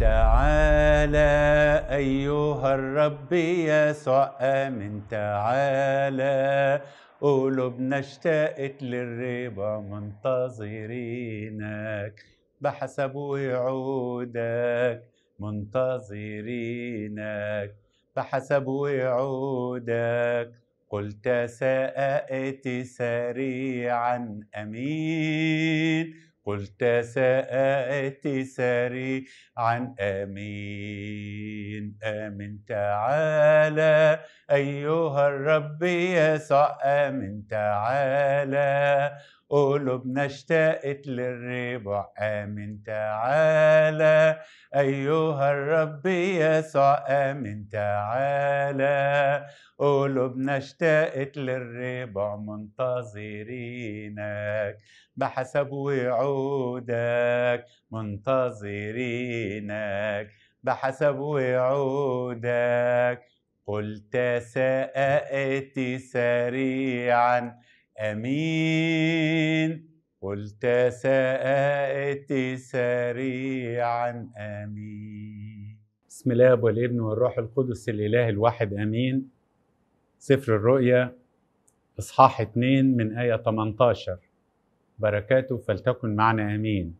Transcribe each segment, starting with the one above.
تعالى أيها الرب يسوع آمن تعالى قلوبنا اشتاقت للربا منتظرينك بحسب وعودك منتظرينك بحسب وعودك قلت ساءت سريعا أمين قلت سآتي عن آمين آمين تعالى أيها الرب يسوع آمين تعالى قلوبنا اشتاقت للربع امن تعالى أيها الرب يسوع امن تعالى قلوبنا اشتاقت للربع منتظرينك بحسب وعودك منتظرينك بحسب وعودك قلت ساءتي سريعا امين قلت سآت سريعا امين بسم الله ابو الابن والروح القدس الاله الواحد امين سفر الرؤيا اصحاح 2 من ايه 18 بركاته فلتكن معنا امين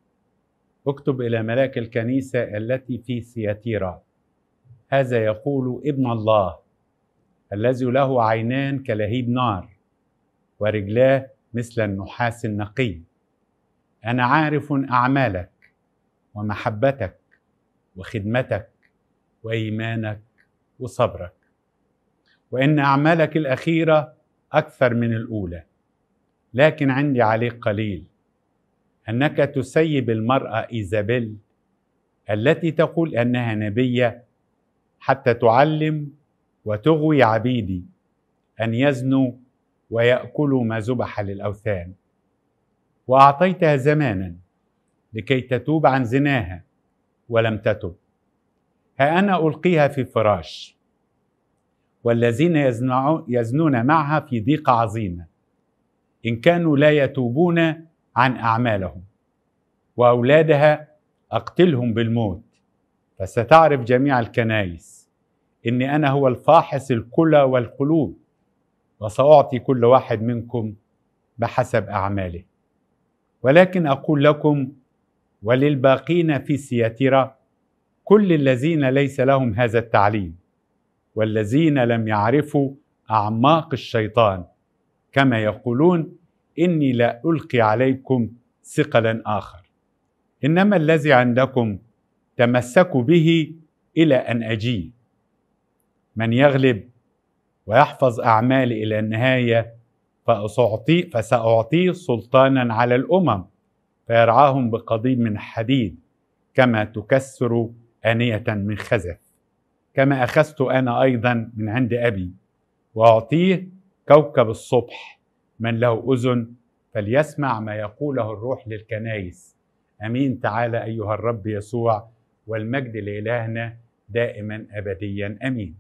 اكتب الى ملاك الكنيسه التي في سياتيرا هذا يقول ابن الله الذي له عينان كلهيب نار ورجلاه مثل النحاس النقي انا عارف اعمالك ومحبتك وخدمتك وايمانك وصبرك وان اعمالك الاخيره اكثر من الاولى لكن عندي عليك قليل انك تسيب المراه ايزابيل التي تقول انها نبيه حتى تعلم وتغوي عبيدي ان يزنوا ويأكلوا ما ذبح للأوثان وأعطيتها زمانا لكي تتوب عن زناها ولم تتب ها أنا ألقيها في فراش والذين يزنون معها في ضيق عظيمة إن كانوا لا يتوبون عن أعمالهم وأولادها أقتلهم بالموت فستعرف جميع الكنائس إني أنا هو الفاحص الكلى والقلوب وساعطي كل واحد منكم بحسب اعماله ولكن اقول لكم وللباقين في سياترة كل الذين ليس لهم هذا التعليم والذين لم يعرفوا اعماق الشيطان كما يقولون اني لا القي عليكم ثقلا اخر انما الذي عندكم تمسكوا به الى ان أجي من يغلب ويحفظ أعمالي إلى النهاية فسأعطيه سلطانا على الأمم فيرعاهم بقضيب من حديد كما تكسر آنية من خزف كما أخذت أنا أيضا من عند أبي وأعطيه كوكب الصبح من له أذن فليسمع ما يقوله الروح للكنائس امين تعالى ايها الرب يسوع والمجد لالهنا دائما ابديا امين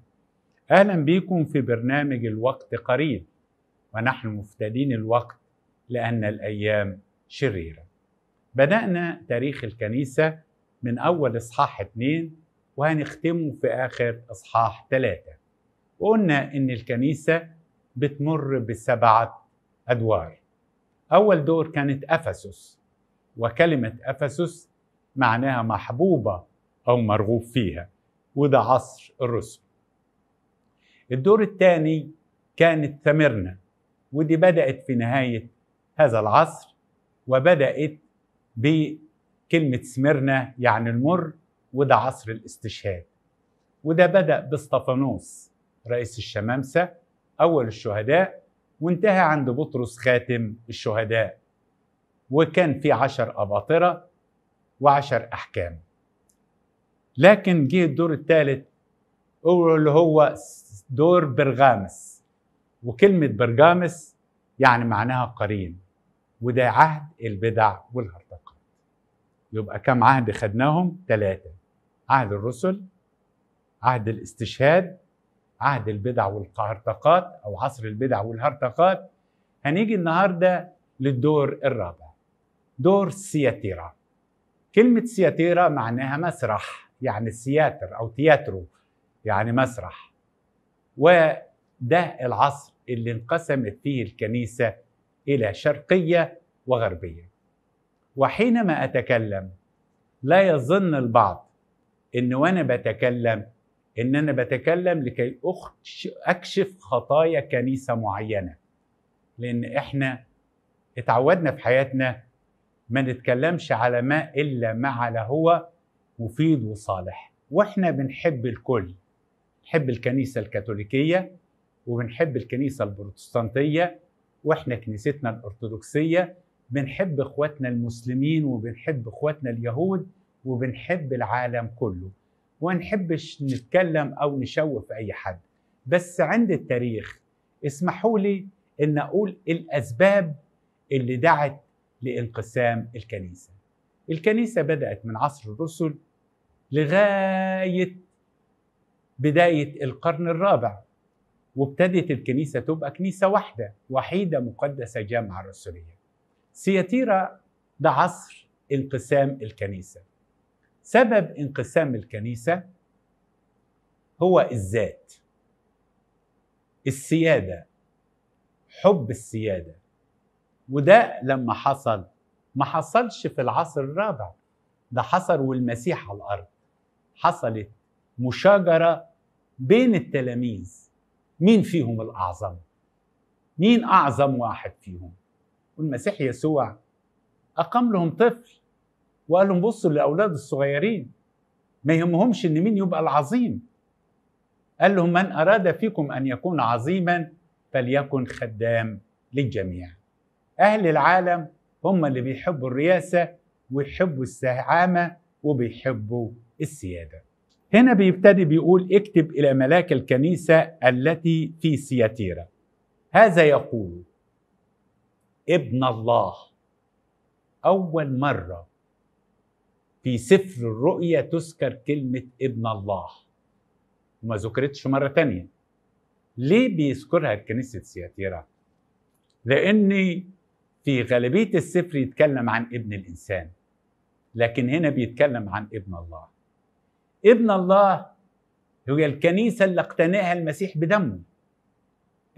أهلا بكم في برنامج الوقت قريب ونحن مفتدين الوقت لأن الأيام شريرة بدأنا تاريخ الكنيسة من أول إصحاح اتنين وهنختمه في آخر إصحاح ثلاثة وقلنا إن الكنيسة بتمر بسبعة أدوار أول دور كانت أفسس وكلمة أفسس معناها محبوبة أو مرغوب فيها وده عصر الرسل الدور الثاني كانت سميرنا ودي بدأت في نهاية هذا العصر وبدأت بكلمة سمرنا يعني المر وده عصر الاستشهاد وده بدأ باستفانوس رئيس الشمامسة أول الشهداء وانتهى عند بطرس خاتم الشهداء وكان في عشر أباطرة وعشر أحكام لكن جه الدور الثالث اللي هو دور برغامس وكلمة برغامس يعني معناها قرين وده عهد البدع والهرطقة يبقى كم عهد خدناهم؟ ثلاثة عهد الرسل عهد الاستشهاد عهد البدع والهرطقات أو عصر البدع والهرطقات هنيجي النهاردة للدور الرابع دور سياتيرا كلمة سياتيرا معناها مسرح يعني سياتر أو تياترو يعني مسرح وده العصر اللي انقسمت فيه الكنيسة إلى شرقية وغربية وحينما أتكلم لا يظن البعض إن وأنا بتكلم إن أنا بتكلم لكي أكشف خطايا كنيسة معينة لأن إحنا اتعودنا في حياتنا ما نتكلمش على ما إلا ما على هو مفيد وصالح وإحنا بنحب الكل بنحب الكنيسة الكاثوليكية وبنحب الكنيسة البروتستانتية واحنا كنيستنا الأرثوذكسية بنحب إخواتنا المسلمين وبنحب إخواتنا اليهود وبنحب العالم كله ونحبش نتكلم أو نشوف أي حد بس عند التاريخ اسمحوا لي ان اقول الاسباب اللي دعت لانقسام الكنيسه الكنيسه بدات من عصر الرسل لغايه بداية القرن الرابع وابتدت الكنيسة تبقى كنيسة واحدة وحيدة مقدسة جامعة رسولية سياتيرا ده عصر انقسام الكنيسة سبب انقسام الكنيسة هو الذات السيادة حب السيادة وده لما حصل ما حصلش في العصر الرابع ده حصل والمسيح على الأرض حصلت مشاجرة بين التلاميذ مين فيهم الأعظم؟ مين أعظم واحد فيهم؟ والمسيح يسوع أقام لهم طفل وقال لهم بصوا لأولاد الصغيرين ما يهمهمش إن مين يبقى العظيم قال لهم من أراد فيكم أن يكون عظيما فليكن خدام للجميع أهل العالم هم اللي بيحبوا الرياسة ويحبوا السعامة وبيحبوا السيادة هنا بيبتدي بيقول اكتب إلى ملاك الكنيسة التي في سياتيرا هذا يقول ابن الله أول مرة في سفر الرؤيا تذكر كلمة ابن الله وما ذكرتش مرة تانية ليه بيذكرها كنيسة سياتيرا؟ لأن في غالبية السفر يتكلم عن ابن الإنسان لكن هنا بيتكلم عن ابن الله ابن الله هي الكنيسة اللي اقتناها المسيح بدمه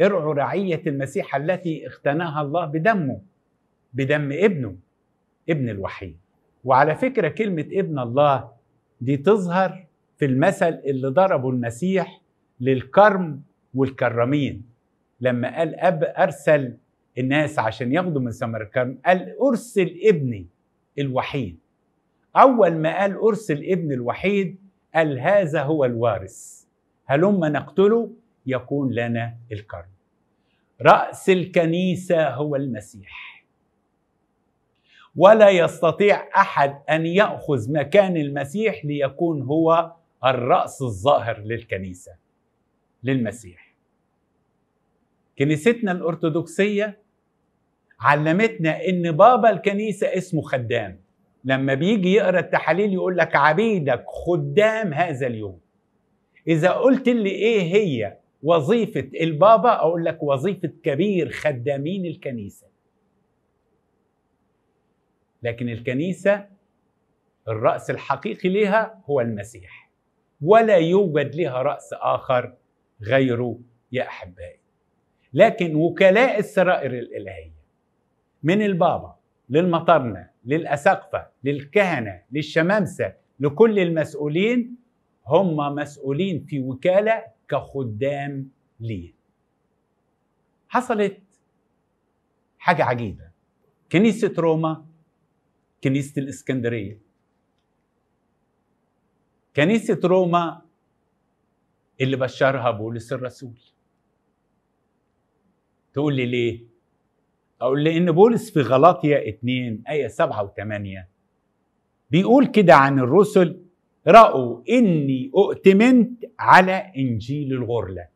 ارعوا رعية المسيح التي اقتناها الله بدمه بدم ابنه ابن الوحيد وعلى فكرة كلمة ابن الله دي تظهر في المثل اللي ضربه المسيح للكرم والكرمين لما قال أب أرسل الناس عشان ياخدوا من ثمر الكرم قال أرسل ابني الوحيد أول ما قال أرسل ابني الوحيد قال هذا هو الوارث هلما نقتله يكون لنا الكرم رأس الكنيسة هو المسيح ولا يستطيع أحد أن يأخذ مكان المسيح ليكون هو الرأس الظاهر للكنيسة للمسيح كنيستنا الأرثوذكسية علمتنا إن بابا الكنيسة اسمه خدام لما بيجي يقرا التحاليل يقول لك عبيدك خدام هذا اليوم اذا قلت لي ايه هي وظيفه البابا اقول لك وظيفه كبير خدامين الكنيسه لكن الكنيسه الراس الحقيقي لها هو المسيح ولا يوجد لها راس اخر غيره يا احبائي لكن وكلاء السرائر الالهيه من البابا للمطرنه للأساقفة للكهنة للشمامسة لكل المسؤولين هم مسؤولين في وكالة كخدام لي حصلت حاجة عجيبة كنيسة روما كنيسة الإسكندرية كنيسة روما اللي بشرها بولس الرسول تقول لي ليه أقول لأن بولس في غلاطيا 2 آية 7 و8 بيقول كده عن الرسل رأوا إني أؤتمنت على إنجيل الغرلة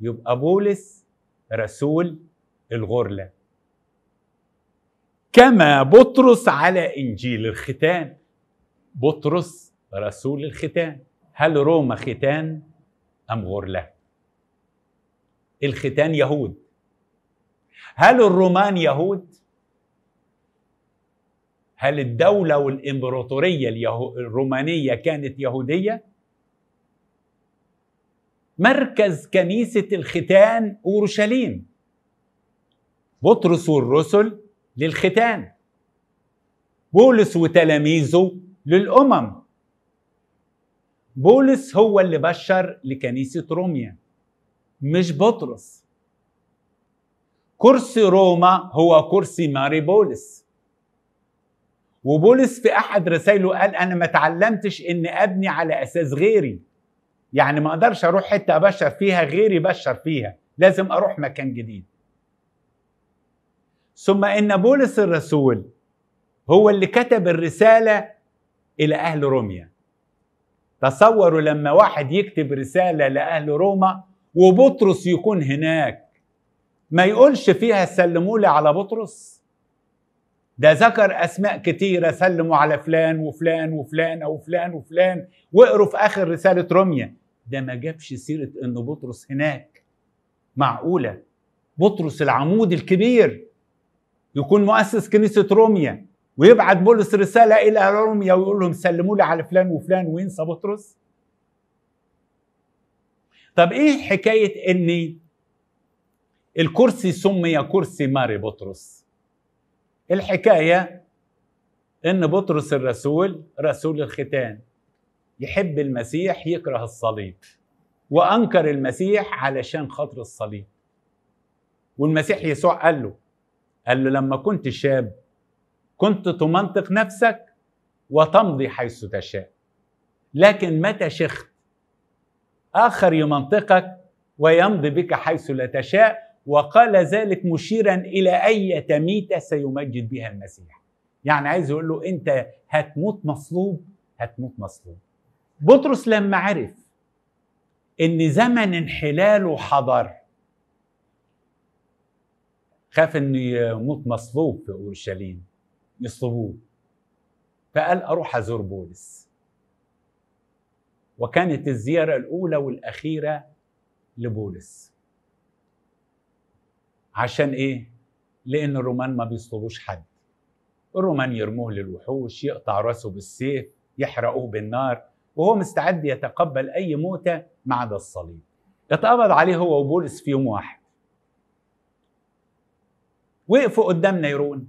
يبقى بولس رسول الغرلة كما بطرس على إنجيل الختان بطرس رسول الختان هل روما ختان أم غرلة الختان يهود هل الرومان يهود؟ هل الدولة والإمبراطورية الرومانية كانت يهودية؟ مركز كنيسة الختان أورشليم بطرس والرسل للختان بولس وتلاميذه للأمم بولس هو اللي بشر لكنيسة روميا مش بطرس كرسي روما هو كرسي ماري بولس وبولس في احد رسائله قال انا ما تعلمتش ان ابني على اساس غيري يعني ما اقدرش اروح حته ابشر فيها غيري بشر فيها لازم اروح مكان جديد ثم ان بولس الرسول هو اللي كتب الرساله الى اهل روميا تصوروا لما واحد يكتب رساله لاهل روما وبطرس يكون هناك ما يقولش فيها سلموا لي على بطرس ده ذكر اسماء كتيره سلموا على فلان وفلان وفلان او فلان وفلان واقروا في اخر رساله روميا ده ما جابش سيره ان بطرس هناك معقوله بطرس العمود الكبير يكون مؤسس كنيسه روميا ويبعت بولس رساله الى روميا ويقول لهم سلموا لي على فلان وفلان وينسى بطرس طب ايه حكايه اني الكرسي سمي كرسي ماري بطرس الحكاية ان بطرس الرسول رسول الختان يحب المسيح يكره الصليب وانكر المسيح علشان خاطر الصليب والمسيح يسوع قال له قال له لما كنت شاب كنت تمنطق نفسك وتمضي حيث تشاء لكن متى شخت اخر يمنطقك ويمضي بك حيث لا تشاء وقال ذلك مشيرا إلى أي تميتة سيمجد بها المسيح يعني عايز يقول له أنت هتموت مصلوب هتموت مصلوب بطرس لما عرف ان زمن انحلاله حضر خاف انه يموت مصلوب في اورشليم يصلبوه فقال اروح ازور بولس وكانت الزياره الاولى والاخيره لبولس عشان ايه؟ لان الرومان ما بيصلبوش حد الرومان يرموه للوحوش يقطع راسه بالسيف يحرقوه بالنار وهو مستعد يتقبل اي موته ما عدا الصليب اتقبض عليه هو وبولس في يوم واحد وقفوا قدام نيرون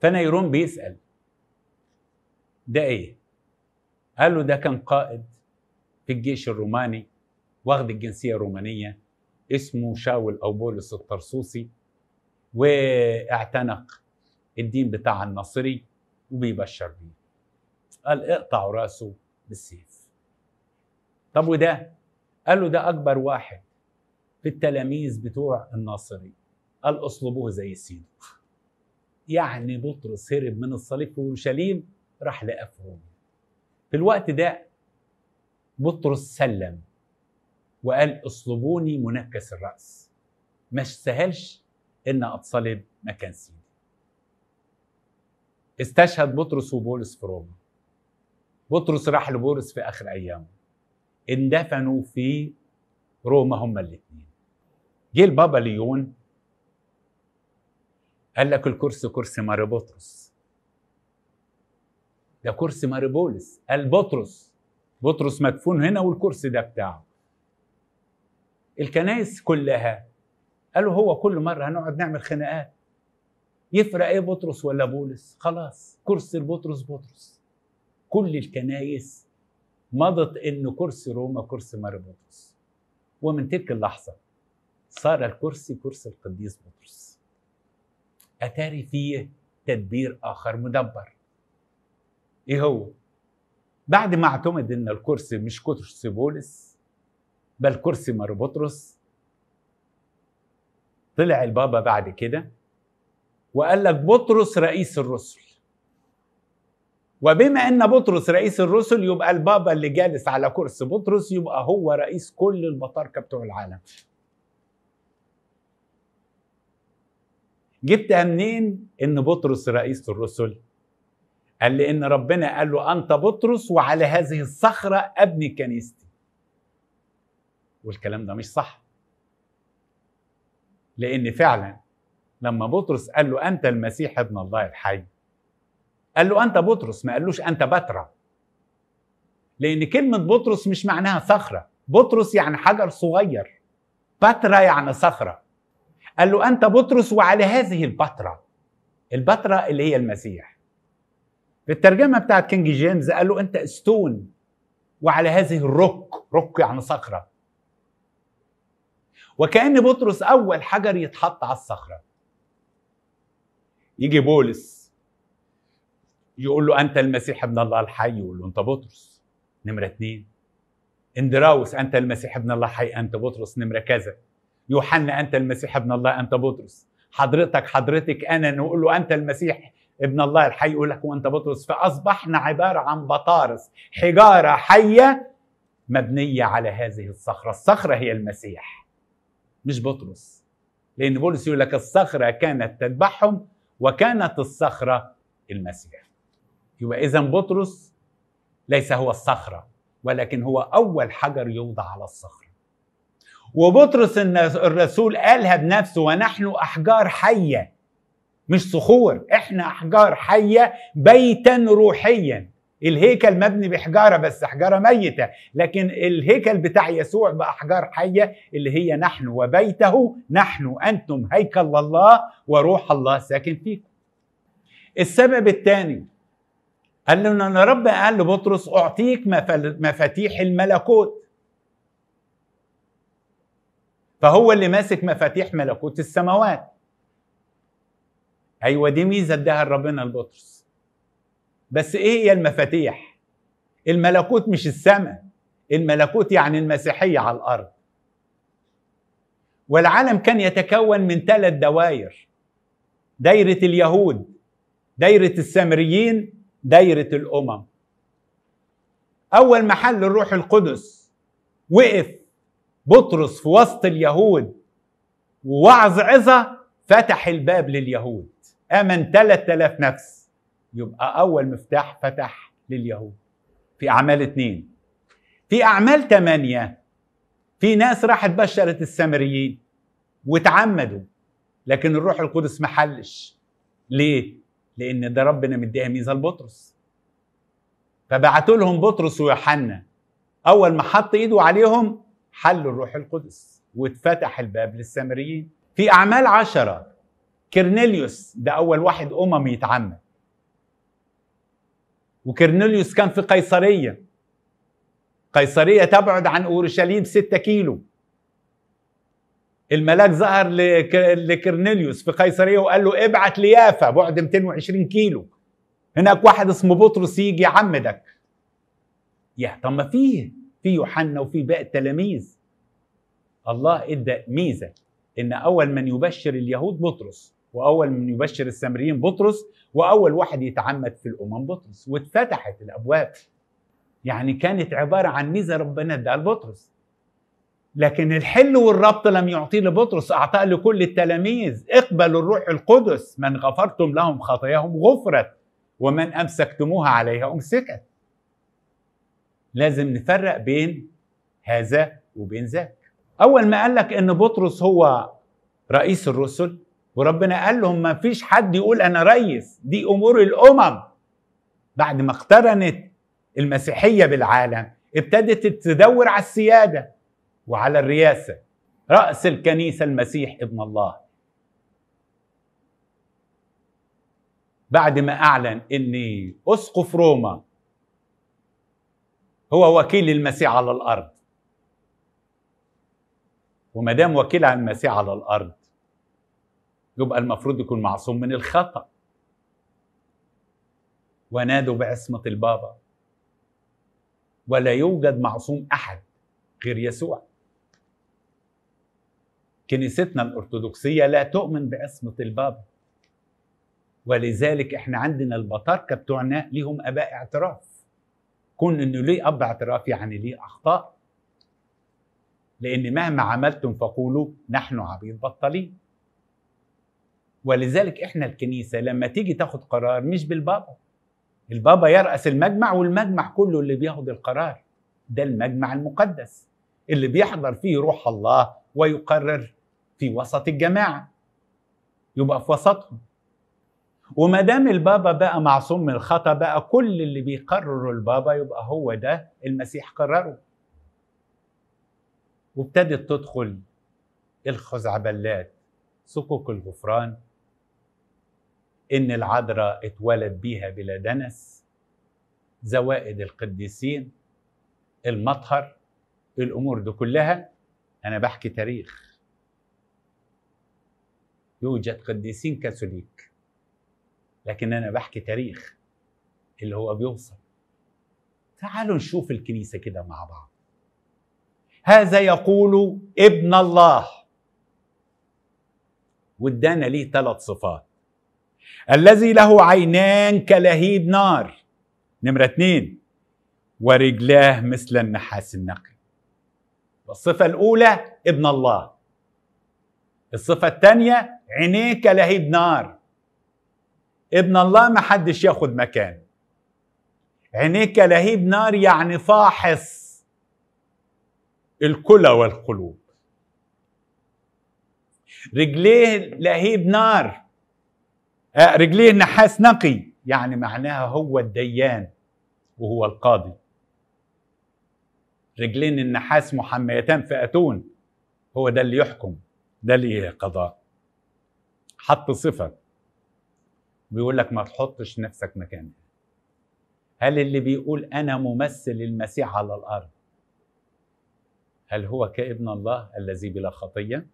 فنيرون بيسأل ده ايه؟ قال له ده كان قائد في الجيش الروماني واخد الجنسية الرومانية اسمه شاول أو بولس الطرسوسي واعتنق الدين بتاع الناصري وبيبشر بيه قال اقطعوا راسه بالسيف طب وده قال له ده أكبر واحد في التلاميذ بتوع الناصري قال اصلبوه زي سيده يعني بطرس هرب من الصليب في اورشليم راح لافرون في الوقت ده بطرس سلم وقال اصلبوني منكس الراس ما استاهلش ان اتصلب مكان سيدي استشهد بطرس وبولس في روما بطرس راح لبولس في اخر ايامه اندفنوا في روما هما الاثنين جه البابا ليون قال لك الكرسي كرسي ماري بطرس ده كرسي ماري بولس قال بطرس بطرس مدفون هنا والكرسي ده بتاعه الكنائس كلها قالوا هو كل مره هنقعد نعمل خناقات يفرق ايه بطرس ولا بولس خلاص كرسي بطرس بطرس كل الكنائس مضت ان كرسي روما كرسي مار بطرس ومن تلك اللحظه صار الكرسي كرسي القديس بطرس اتاري فيه تدبير اخر مدبر ايه هو بعد ما اعتمد ان الكرسي مش كرسي بولس بل كرسي مر بطرس طلع البابا بعد كده وقال لك بطرس رئيس الرسل وبما ان بطرس رئيس الرسل يبقى البابا اللي جالس على كرسي بطرس يبقى هو رئيس كل البطاركه بتوع العالم جبتها منين ان بطرس رئيس الرسل قال لان ربنا قال له انت بطرس وعلى هذه الصخره ابني كنيستي والكلام ده مش صح لان فعلا لما بطرس قال له انت المسيح ابن الله الحي قال له انت بطرس ما قالوش انت بترا لان كلمه بطرس مش معناها صخره بطرس يعني حجر صغير بترا يعني صخره قال له انت بطرس وعلى هذه البترا البترا اللي هي المسيح في الترجمه بتاعت كينج جيمز قال له انت استون وعلى هذه الرك رك يعني صخره وكأن بطرس أول حجر يتحط على الصخرة يجي بولس يقول له أنت المسيح ابن الله الحي يقول له أنت بطرس نمرة اتنين اندراوس أنت المسيح ابن الله الحي أنت بطرس نمرة كذا يوحنا أنت المسيح ابن الله أنت بطرس حضرتك حضرتك أنا نقول له أنت المسيح ابن الله الحي يقول لك وأنت بطرس فأصبحنا عبارة عن بطارس حجارة حية مبنية على هذه الصخرة الصخرة هي المسيح مش بطرس لأن بولس يقول لك الصخرة كانت تذبحهم وكانت الصخرة المسيح يبقى إذا بطرس ليس هو الصخرة ولكن هو أول حجر يوضع على الصخرة وبطرس الرسول قالها بنفسه ونحن أحجار حية مش صخور احنا أحجار حية بيتا روحيا الهيكل مبني بحجاره بس حجاره ميته لكن الهيكل بتاع يسوع باحجار حيه اللي هي نحن وبيته نحن انتم هيكل الله وروح الله ساكن فيكم السبب الثاني قال له ان رب قال لبطرس اعطيك مفاتيح الملكوت فهو اللي ماسك مفاتيح ملكوت السماوات ايوه دي ميزه اداها ربنا لبطرس بس ايه هي المفاتيح الملكوت مش السماء الملكوت يعني المسيحيه على الارض والعالم كان يتكون من ثلاث دوائر دايره اليهود دايره السامريين دايره الامم اول محل الروح القدس وقف بطرس في وسط اليهود ووعظ عظه فتح الباب لليهود امن 3000 نفس يبقى أول مفتاح فتح لليهود في أعمال اتنين في أعمال تمانية في ناس راحت بشرت السامريين وتعمدوا لكن الروح القدس ما حلش ليه؟ لأن ده ربنا مديها ميزة لبطرس فبعتوا لهم بطرس ويوحنا أول ما حط إيده عليهم حل الروح القدس واتفتح الباب للسامريين في أعمال عشرة كرنيليوس ده أول واحد أمم يتعمد وكرنيليوس كان في قيصرية قيصرية تبعد عن أورشليم ستة كيلو الملاك ظهر لكرنيليوس في قيصرية وقال له ابعت ليافا بعد 220 كيلو هناك واحد اسمه بطرس يجي يعمدك يا طب ما فيه في يوحنا وفي باقي التلاميذ الله ادى ميزه ان اول من يبشر اليهود بطرس واول من يبشر السامريين بطرس واول واحد يتعمد في الامم بطرس واتفتحت الابواب يعني كانت عباره عن ميزه ربنا ادها لبطرس لكن الحل والربط لم يعطيه لبطرس اعطاه لكل التلاميذ اقبلوا الروح القدس من غفرتم لهم خطاياهم غفرت ومن امسكتموها عليها امسكت لازم نفرق بين هذا وبين ذاك اول ما قال لك ان بطرس هو رئيس الرسل وربنا قال لهم ما فيش حد يقول انا ريس دي امور الامم بعد ما اقترنت المسيحيه بالعالم ابتدت تدور على السياده وعلى الرياسه راس الكنيسه المسيح ابن الله بعد ما اعلن ان اسقف روما هو وكيل المسيح على الارض وما دام وكيل المسيح على الارض يبقى المفروض يكون معصوم من الخطأ ونادوا بعصمة البابا ولا يوجد معصوم أحد غير يسوع كنيستنا الأرثوذكسية لا تؤمن بعصمة البابا ولذلك احنا عندنا البطاركة بتوعنا ليهم آباء اعتراف كون انه ليه اب اعتراف يعني ليه اخطاء لان مهما عملتم فقولوا نحن عبيد بطلين ولذلك احنا الكنيسه لما تيجي تاخد قرار مش بالبابا البابا يراس المجمع والمجمع كله اللي بياخد القرار ده المجمع المقدس اللي بيحضر فيه روح الله ويقرر في وسط الجماعه يبقى في وسطهم وما دام البابا بقى معصوم من الخطا بقى كل اللي بيقرره البابا يبقى هو ده المسيح قرره وابتدت تدخل الخزعبلات صكوك الغفران إن العذراء اتولد بيها بلا دنس زوائد القديسين المطهر الأمور دي كلها أنا بحكي تاريخ يوجد قديسين كاثوليك لكن أنا بحكي تاريخ اللي هو بيوصل تعالوا نشوف الكنيسة كده مع بعض هذا يقول ابن الله وادانا ليه ثلاث صفات الذي له عينان كلهيب نار نمرة اثنين ورجلاه مثل النحاس النقي الصفة الأولى ابن الله الصفة الثانية عينيه كلهيب نار ابن الله ما حدش ياخد مكانه عينيه كلهيب نار يعني فاحص الكلى والقلوب رجليه لهيب نار آه، رجليه نحاس نقي يعني معناها هو الديان وهو القاضي رجلين النحاس محميتان في أتون هو ده اللي يحكم ده اللي قضاء حط صفة بيقول لك ما تحطش نفسك مكانها هل اللي بيقول أنا ممثل المسيح على الأرض هل هو كابن الله الذي بلا خطية؟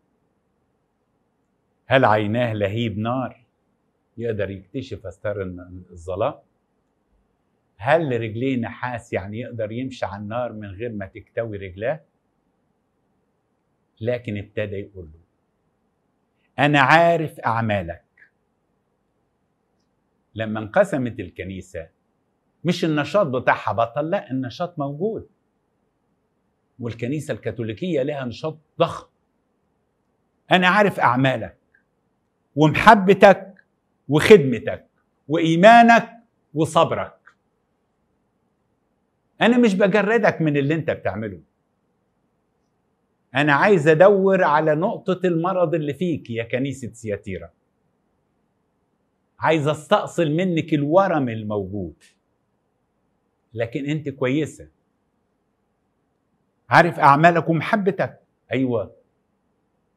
هل عيناه لهيب نار؟ يقدر يكتشف أستار الظلام هل رجليه نحاس يعني يقدر يمشي على النار من غير ما تكتوي رجلاه لكن ابتدى يقول له أنا عارف أعمالك لما انقسمت الكنيسة مش النشاط بتاعها بطل لا النشاط موجود والكنيسة الكاثوليكية لها نشاط ضخم أنا عارف أعمالك ومحبتك وخدمتك وإيمانك وصبرك أنا مش بجردك من اللي أنت بتعمله أنا عايز أدور على نقطة المرض اللي فيك يا كنيسة سياتيرا عايز أستأصل منك الورم الموجود لكن أنت كويسة عارف أعمالك ومحبتك أيوة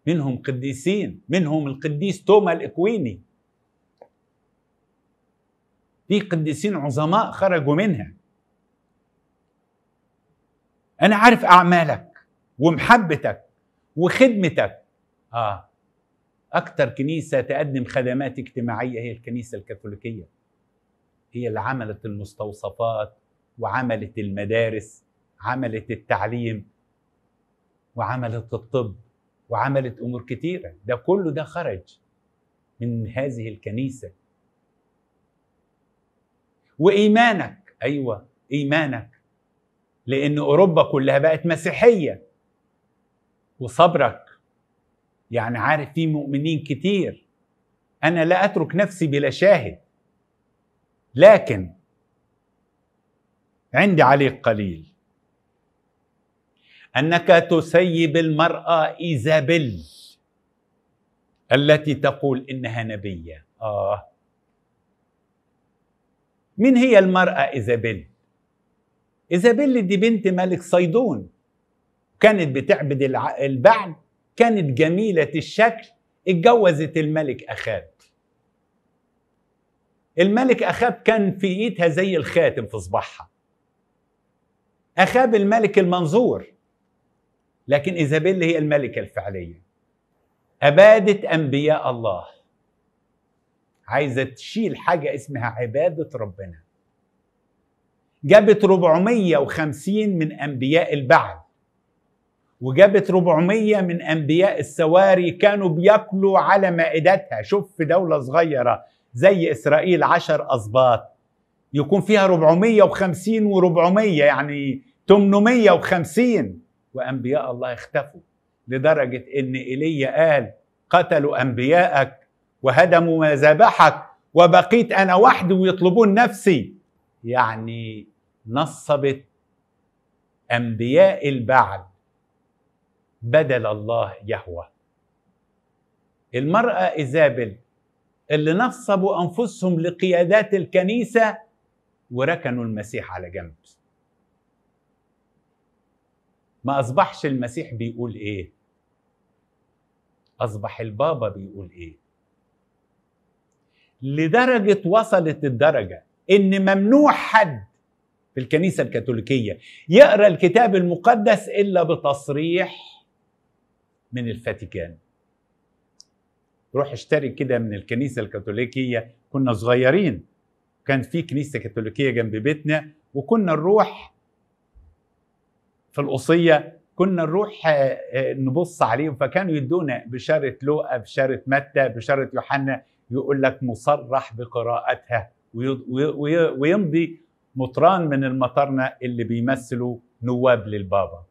منهم قديسين منهم القديس توما الإكويني في قديسين عظماء خرجوا منها انا عارف اعمالك ومحبتك وخدمتك اه اكتر كنيسه تقدم خدمات اجتماعيه هي الكنيسه الكاثوليكيه هي اللي عملت المستوصفات وعملت المدارس عملت التعليم وعملت الطب وعملت امور كتيره ده كله ده خرج من هذه الكنيسه وايمانك ايوه ايمانك لان اوروبا كلها بقت مسيحيه وصبرك يعني عارف في مؤمنين كتير انا لا اترك نفسي بلا شاهد لكن عندي عليك قليل انك تسيب المراه ايزابيل التي تقول انها نبيه اه مين هي المرأة إيزابيل؟ إيزابيل دي بنت ملك صيدون كانت بتعبد البعل كانت جميلة الشكل اتجوزت الملك أخاب الملك أخاب كان في إيدها زي الخاتم في صباحها أخاب الملك المنظور لكن إيزابيل هي الملكة الفعلية أبادت أنبياء الله عايزه تشيل حاجه اسمها عباده ربنا جابت 450 من انبياء البعل وجابت 400 من انبياء السواري كانوا بياكلوا على مائدتها شوف في دوله صغيره زي اسرائيل 10 اسباط يكون فيها 450 و400 يعني 850 وانبياء الله اختفوا لدرجه ان ايليا قال قتلوا انبياءك وهدموا مذابحك وبقيت أنا وحدي ويطلبون نفسي يعني نصبت أنبياء البعل بدل الله يهوه المرأة إيزابل اللي نصبوا أنفسهم لقيادات الكنيسة وركنوا المسيح على جنب ما أصبحش المسيح بيقول إيه أصبح البابا بيقول إيه لدرجة وصلت الدرجة إن ممنوع حد في الكنيسة الكاثوليكية يقرأ الكتاب المقدس إلا بتصريح من الفاتيكان روح اشتري كده من الكنيسة الكاثوليكية كنا صغيرين كان في كنيسة كاثوليكية جنب بيتنا وكنا نروح في القصية كنا نروح آه، آه، نبص عليهم فكانوا يدونا بشارة لوقا بشارة متى بشارة يوحنا يقول لك مصرح بقراءتها ويمضي مطران من المطرنة اللي بيمثلوا نواب للبابا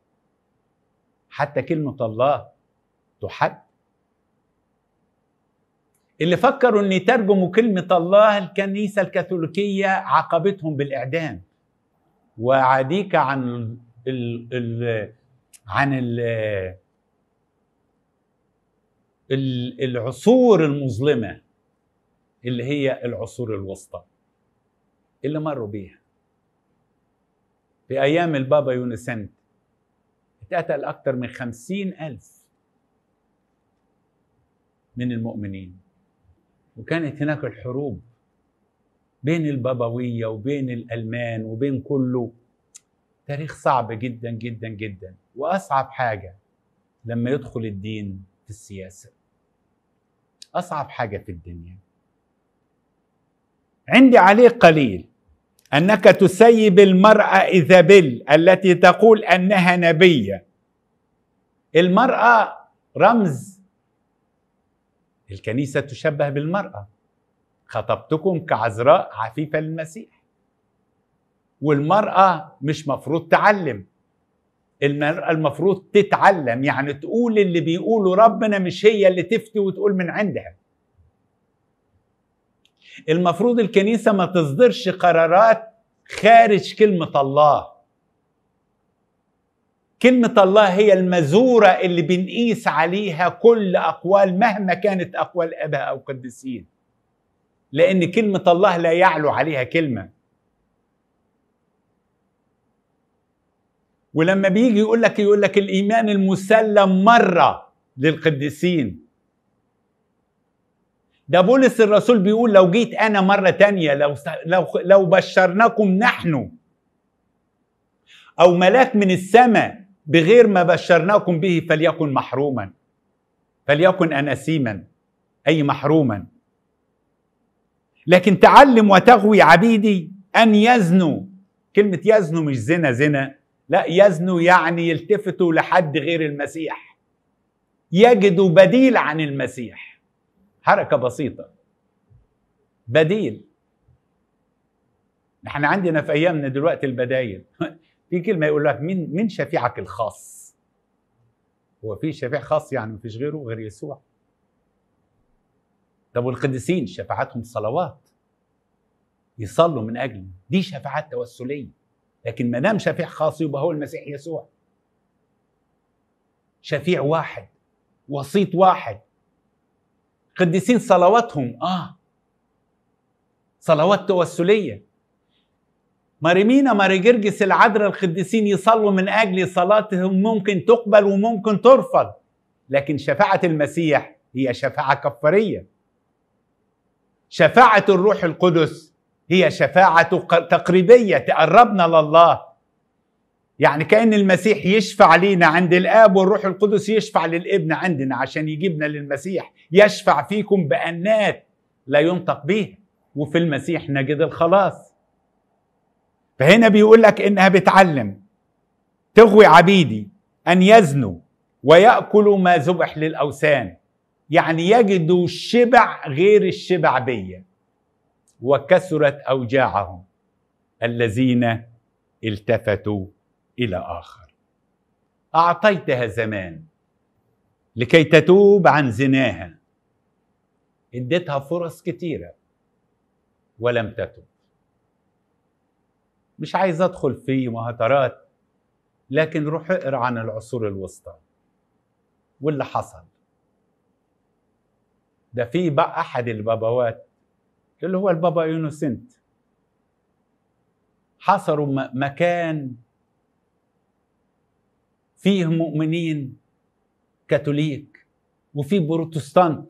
حتى كلمة الله تحد اللي فكروا ان يترجموا كلمة الله الكنيسة الكاثوليكية عاقبتهم بالإعدام وعديك عن الـ الـ عن الـ العصور المظلمة اللي هي العصور الوسطى اللي مروا بيها في أيام البابا يونسنت اتقتل أكثر من خمسين ألف من المؤمنين وكانت هناك الحروب بين البابوية وبين الألمان وبين كله تاريخ صعب جدا جدا جدا وأصعب حاجة لما يدخل الدين في السياسة أصعب حاجة في الدنيا عندي عليه قليل انك تسيب المراه ايزابيل التي تقول انها نبيه المراه رمز الكنيسه تشبه بالمراه خطبتكم كعذراء عفيفه للمسيح والمراه مش مفروض تعلم المرأة المفروض تتعلم يعني تقول اللي بيقوله ربنا مش هي اللي تفتي وتقول من عندها المفروض الكنيسة ما تصدرش قرارات خارج كلمة الله كلمة الله هي المزورة اللي بنقيس عليها كل أقوال مهما كانت أقوال أباء أو قديسين لأن كلمة الله لا يعلو عليها كلمة ولما بيجي يقول لك يقول لك الإيمان المسلم مرة للقديسين ده بولس الرسول بيقول لو جيت انا مره تانية لو لو لو بشرناكم نحن او ملاك من السماء بغير ما بشرناكم به فليكن محروما فليكن اناسيما اي محروما لكن تعلم وتغوي عبيدي ان يزنوا كلمه يزنوا مش زنا زنا لا يزنوا يعني يلتفتوا لحد غير المسيح يجدوا بديل عن المسيح حركة بسيطة بديل نحن عندنا في ايامنا دلوقتي البدايل في كلمه يقول لك مين مين شفيعك الخاص هو في شفيع خاص يعني ما فيش غيره غير يسوع طب والقديسين شفاعتهم صلوات يصلوا من اجل دي شفاعات توسليه لكن ما دام شفيع خاص يبقى هو المسيح يسوع شفيع واحد وسيط واحد قديسين صلواتهم اه صلوات توسليه مريمينا ماري جرجس العذراء القديسين يصلوا من اجل صلاتهم ممكن تقبل وممكن ترفض لكن شفاعه المسيح هي شفاعه كفاريه شفاعه الروح القدس هي شفاعه تقريبيه تقربنا لله يعني كان المسيح يشفع لينا عند الاب والروح القدس يشفع للابن عندنا عشان يجيبنا للمسيح يشفع فيكم بأنات لا ينطق بها وفي المسيح نجد الخلاص فهنا بيقول لك انها بتعلم تغوي عبيدي ان يزنوا وياكلوا ما ذبح للاوثان يعني يجدوا شبع غير الشبع بيا وكثرت اوجاعهم الذين التفتوا الى اخر اعطيتها زمان لكي تتوب عن زناها اديتها فرص كتيرة ولم تتب مش عايز أدخل في مهاترات لكن روح اقرا عن العصور الوسطى واللي حصل ده في بقى أحد البابوات اللي هو البابا يونسنت حصروا مكان فيه مؤمنين كاثوليك وفيه بروتستانت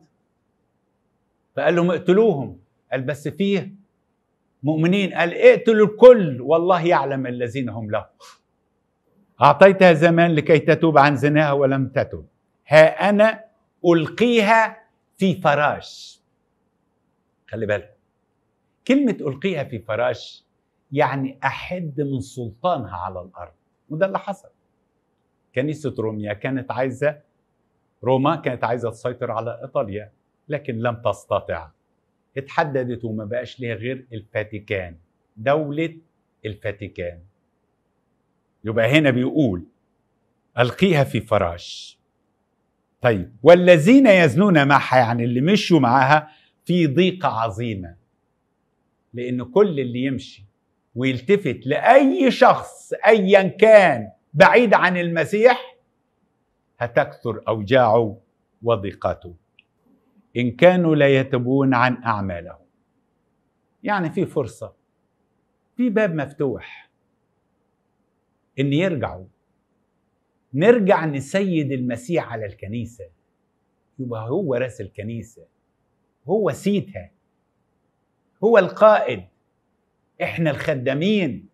فقال لهم اقتلوهم قال بس فيه مؤمنين قال اقتلوا الكل والله يعلم الذين هم له أعطيتها زمان لكي تتوب عن زناها ولم تتوب ها أنا ألقيها في فراش خلي بالك كلمة ألقيها في فراش يعني أحد من سلطانها على الأرض وده اللي حصل كنيسة روميا كانت عايزة روما كانت عايزة تسيطر على إيطاليا لكن لم تستطع اتحددت وما بقاش ليها غير الفاتيكان دولة الفاتيكان يبقى هنا بيقول ألقيها في فراش طيب والذين يزنون معها يعني اللي مشوا معاها في ضيقة عظيمة لأن كل اللي يمشي ويلتفت لأي شخص أيا كان بعيد عن المسيح هتكثر أوجاعه وضيقته إن كانوا لا يتبون عن أعمالهم يعني في فرصة في باب مفتوح إن يرجعوا نرجع نسيد المسيح على الكنيسة يبقى هو رأس الكنيسة هو سيتها هو القائد احنا الخدامين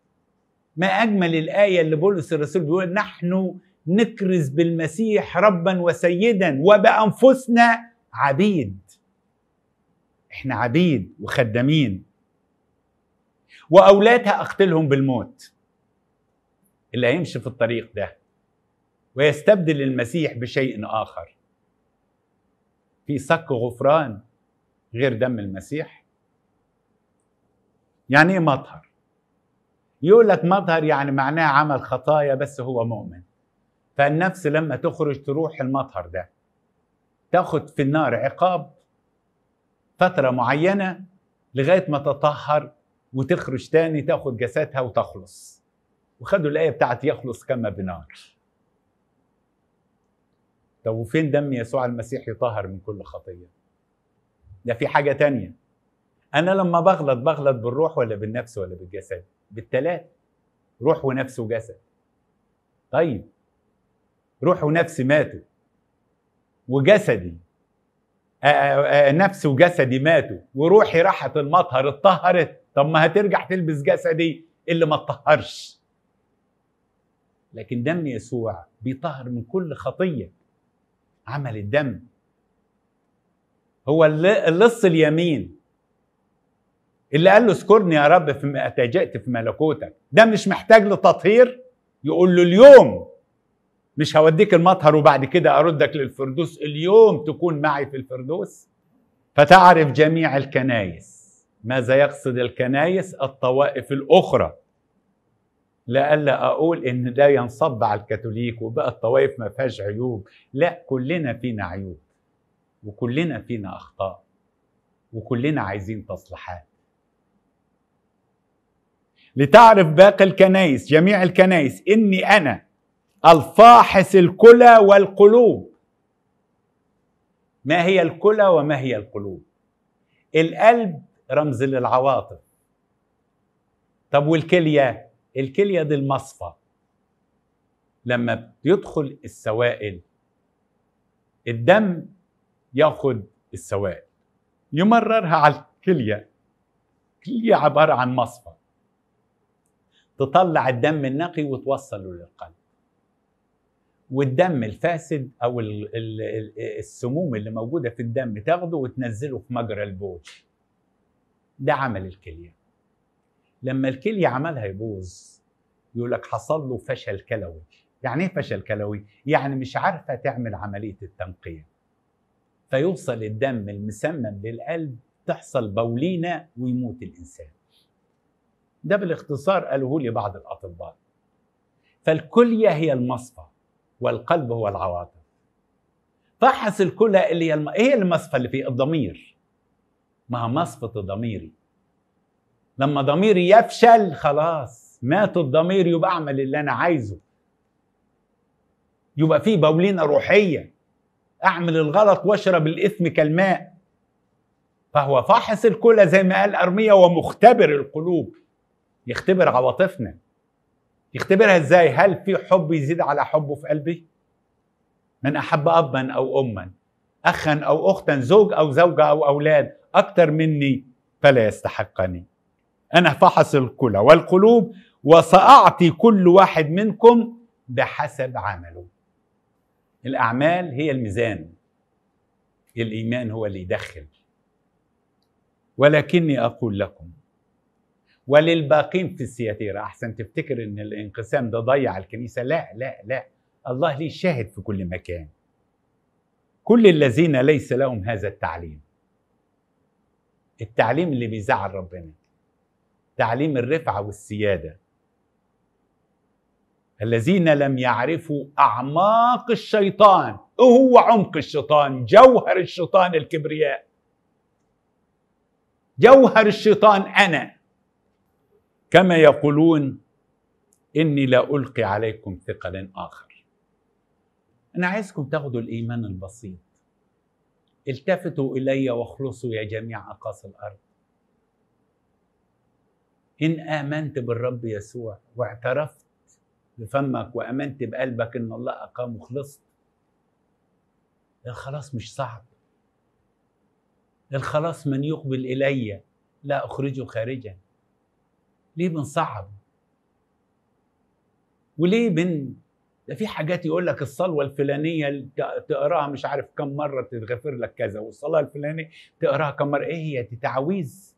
ما أجمل الآية اللي بولس الرسول بيقول نحن نكرز بالمسيح ربا وسيدا وبأنفسنا عبيد احنا عبيد وخدامين واولادها اقتلهم بالموت اللي هيمشي في الطريق ده ويستبدل المسيح بشيء اخر في صك غفران غير دم المسيح يعني ايه مطهر يقول لك مطهر يعني معناه عمل خطايا بس هو مؤمن فالنفس لما تخرج تروح المطهر ده تاخذ في النار عقاب فتره معينه لغايه ما تطهر وتخرج تاني تاخذ جسدها وتخلص وخدوا الايه بتاعت يخلص كما بنار طب وفين دم يسوع المسيح يطهر من كل خطيه ده في حاجه تانية انا لما بغلط بغلط بالروح ولا بالنفس ولا بالجسد بالثلاث روح ونفس وجسد طيب روح ونفس ماتوا وجسدي آه، آه، آه، نفسي وجسدي ماتوا وروحي راحت المطهر اتطهرت طب ما هترجع تلبس جسدي اللي ما اتطهرش لكن دم يسوع بيطهر من كل خطية عمل الدم هو اللص اليمين اللي قال له اذكرني يا رب فيما اتجئت في ملكوتك ده مش محتاج لتطهير يقول له اليوم مش هوديك المطهر وبعد كده أردك للفردوس اليوم تكون معي في الفردوس فتعرف جميع الكنايس ماذا يقصد الكنايس الطوائف الأخرى لئلا أقول إن ده ينصب على الكاثوليك وبقى الطوائف ما فيهاش عيوب لا كلنا فينا عيوب وكلنا فينا أخطاء وكلنا عايزين تصليحات لتعرف باقي الكنايس جميع الكنايس إني أنا الفاحص الكلى والقلوب ما هي الكلى وما هي القلوب القلب رمز للعواطف طب والكليه الكليه دي المصفى لما بيدخل السوائل الدم ياخد السوائل يمررها على الكليه الكليه عباره عن مصفى تطلع الدم النقي وتوصله للقلب والدم الفاسد او السموم اللي موجوده في الدم تاخده وتنزله في مجرى البول ده عمل الكليه لما الكليه عملها يبوظ يقول لك حصل له فشل كلوي يعني ايه فشل كلوي يعني مش عارفه تعمل عمليه التنقيه فيوصل الدم المسمم للقلب تحصل بولينا ويموت الانسان ده بالاختصار قالوه لي بعض الاطباء فالكليه هي المصفى والقلب هو العواطف فحص الكلى اللي هي الم... ايه المصفى اللي فيه الضمير ما مصفة ضميري لما ضميري يفشل خلاص مات الضمير يبقى اعمل اللي انا عايزه يبقى فيه بولينه روحيه اعمل الغلط واشرب الاثم كالماء فهو فاحص الكلى زي ما قال ارميا ومختبر القلوب يختبر عواطفنا يختبرها ازاي هل في حب يزيد على حبه في قلبي من احب ابا او اما اخا او اختا زوج او زوجه او اولاد اكتر مني فلا يستحقني انا فحص الكلى والقلوب وساعطي كل واحد منكم بحسب عمله الاعمال هي الميزان الايمان هو اللي يدخل ولكني اقول لكم وللباقين في السياتيرة احسن تفتكر ان الانقسام ده ضيع الكنيسه لا لا لا الله ليه شاهد في كل مكان كل الذين ليس لهم هذا التعليم التعليم اللي بيزعل ربنا تعليم الرفعه والسياده الذين لم يعرفوا اعماق الشيطان إيه هو عمق الشيطان جوهر الشيطان الكبرياء جوهر الشيطان انا كما يقولون إني لا ألقي عليكم ثقل آخر أنا عايزكم تاخدوا الإيمان البسيط التفتوا إلي واخلصوا يا جميع أقاصي الأرض إن آمنت بالرب يسوع واعترفت بفمك وآمنت بقلبك إن الله أقام وخلصت الخلاص مش صعب الخلاص من يقبل إلي لا أخرجه خارجا ليه بنصعب وليه بن ده في حاجات يقول لك الصلوه الفلانيه تقراها مش عارف كم مره تتغفر لك كذا والصلاه الفلانيه تقراها كم مره ايه هي دي تعاويذ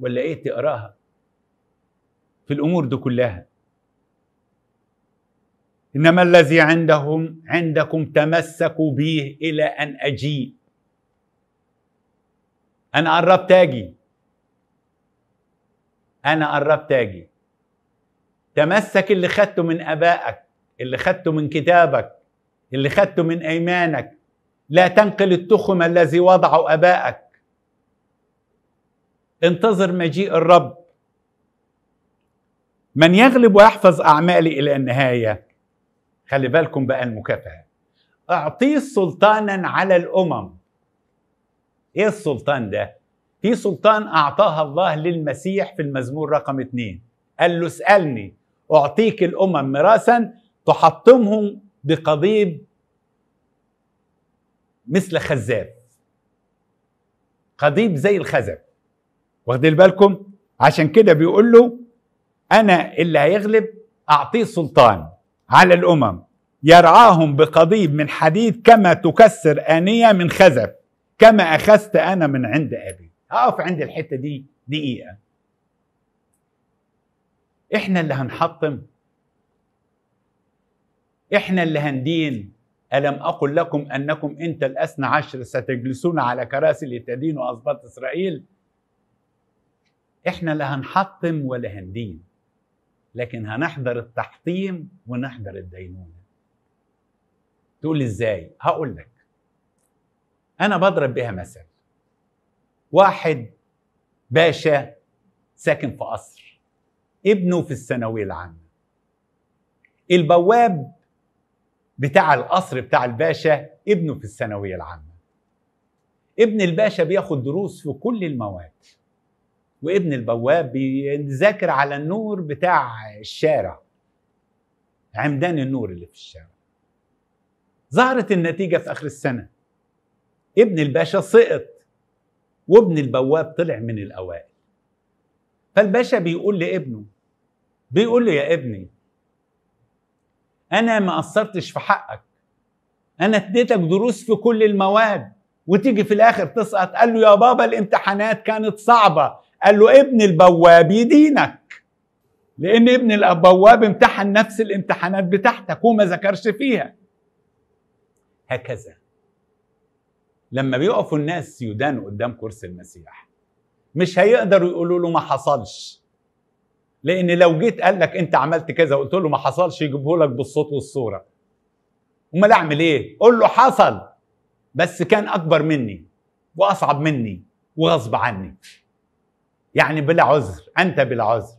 ولا ايه تقراها في الامور دي كلها انما الذي عندهم عندكم تمسكوا به الى ان اجيء انا قربت اجي انا قربت اجي تمسك اللي خدته من ابائك اللي خدته من كتابك اللي خدته من ايمانك لا تنقل التخم الذي وضعه ابائك انتظر مجيء الرب من يغلب ويحفظ اعمالي الى النهايه خلي بالكم بقى المكافاه اعطيه سلطانا على الامم ايه السلطان ده في سلطان أعطاها الله للمسيح في المزمور رقم اثنين قال له اسألني أعطيك الأمم مراسا تحطمهم بقضيب مثل خزاف قضيب زي الخزف واخدين بالكم عشان كده بيقول له أنا اللي هيغلب أعطيه سلطان على الأمم يرعاهم بقضيب من حديد كما تكسر آنية من خزف كما أخذت أنا من عند أبي اقف عند الحته دي دقيقه احنا اللي هنحطم احنا اللي هندين ألم أقل لكم أنكم أنت الأثنى عشر ستجلسون على كراسي لتدين اصباط إسرائيل إحنا لا هنحطم ولا هندين لكن هنحضر التحطيم ونحضر الدينونة تقول إزاي؟ هقول لك أنا بضرب بها مثل واحد باشا ساكن في قصر ابنه في الثانويه العامه البواب بتاع القصر بتاع الباشا ابنه في الثانويه العامه ابن الباشا بياخد دروس في كل المواد وابن البواب بيذاكر على النور بتاع الشارع عمدان النور اللي في الشارع ظهرت النتيجه في اخر السنه ابن الباشا سقط وابن البواب طلع من الاوائل فالباشا بيقول لابنه بيقول له يا ابني انا ما قصرتش في حقك انا اديتك دروس في كل المواد وتيجي في الاخر تسقط قال له يا بابا الامتحانات كانت صعبه قال له ابن البواب يدينك لان ابن البواب امتحن نفس الامتحانات بتاعتك وما ذكرش فيها هكذا لما بيقفوا الناس يدان قدام كرسي المسيح مش هيقدروا يقولوا له ما حصلش لان لو جيت قال لك انت عملت كذا وقلت له ما حصلش يجيبه لك بالصوت والصوره امال اعمل ايه قول له حصل بس كان اكبر مني واصعب مني وغصب عني يعني بلا عذر انت بلا عذر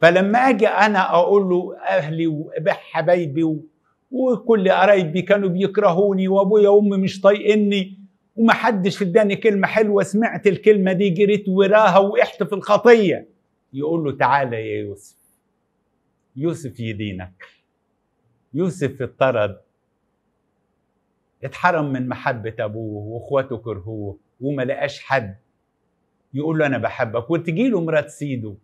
فلما اجي انا اقول له اهلي وحبايبي وكل قرايبي كانوا بيكرهوني وابويا وامي مش طايقني ومحدش اداني كلمة حلوة سمعت الكلمة دي جريت وراها وقحت في الخطية يقول له تعالى يا يوسف يوسف يدينك يوسف اضطرد اتحرم من محبة أبوه وإخواته كرهوه وما لقاش حد يقول له أنا بحبك وتجي له مرات سيده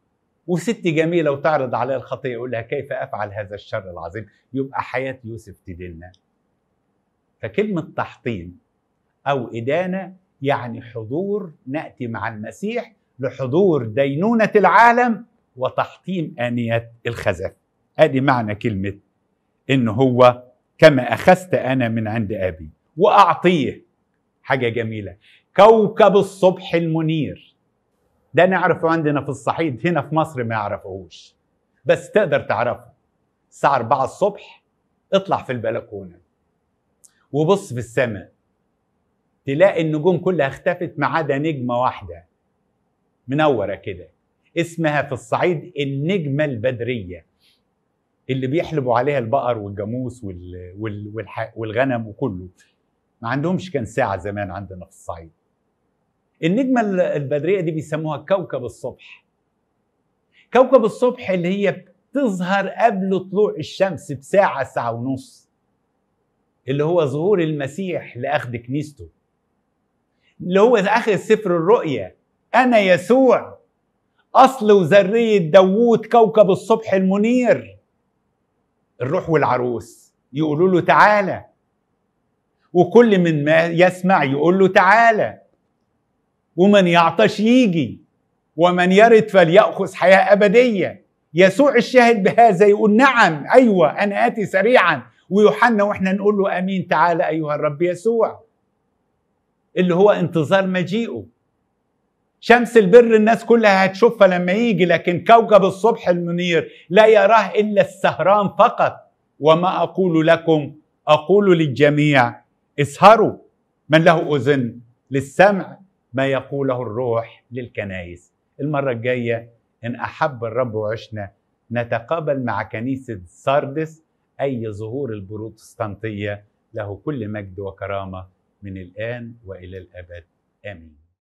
وست جميلة وتعرض عليه الخطية يقول لها كيف أفعل هذا الشر العظيم يبقى حياة يوسف تدلنا فكلمة تحطيم أو إدانة يعني حضور نأتي مع المسيح لحضور دينونة العالم وتحطيم آنية الخزف أدي معنى كلمة إن هو كما أخذت أنا من عند أبي وأعطيه حاجة جميلة كوكب الصبح المنير ده نعرفه عندنا في الصعيد هنا في مصر ما يعرفهوش بس تقدر تعرفه الساعة 4 الصبح اطلع في البلكونة وبص في السماء تلاقي النجوم كلها اختفت ما عدا نجمه واحده منوره كده اسمها في الصعيد النجمه البدريه اللي بيحلبوا عليها البقر والجاموس وال... وال... والح... والغنم وكله ما عندهمش كان ساعه زمان عندنا في الصعيد النجمه البدريه دي بيسموها كوكب الصبح كوكب الصبح اللي هي بتظهر قبل طلوع الشمس بساعه ساعه ونص اللي هو ظهور المسيح لاخذ كنيسته اللي هو اخر سفر الرؤيا انا يسوع اصل وذريه داوود كوكب الصبح المنير الروح والعروس يقولوا له تعالى وكل من ما يسمع يقول له تعالى ومن يعطش يجي ومن يرد فليأخذ حياة أبدية يسوع الشاهد بهذا يقول نعم أيوة أنا آتي سريعا ويوحنا وإحنا نقول له أمين تعالى أيها الرب يسوع اللي هو انتظار مجيئه شمس البر الناس كلها هتشوفها لما يجي لكن كوكب الصبح المنير لا يراه الا السهران فقط وما اقول لكم اقول للجميع اسهروا من له اذن للسمع ما يقوله الروح للكنايس المره الجايه ان احب الرب وعشنا نتقابل مع كنيسه ساردس اي ظهور البروتستانتيه له كل مجد وكرامه من الآن وإلى الأبد آمين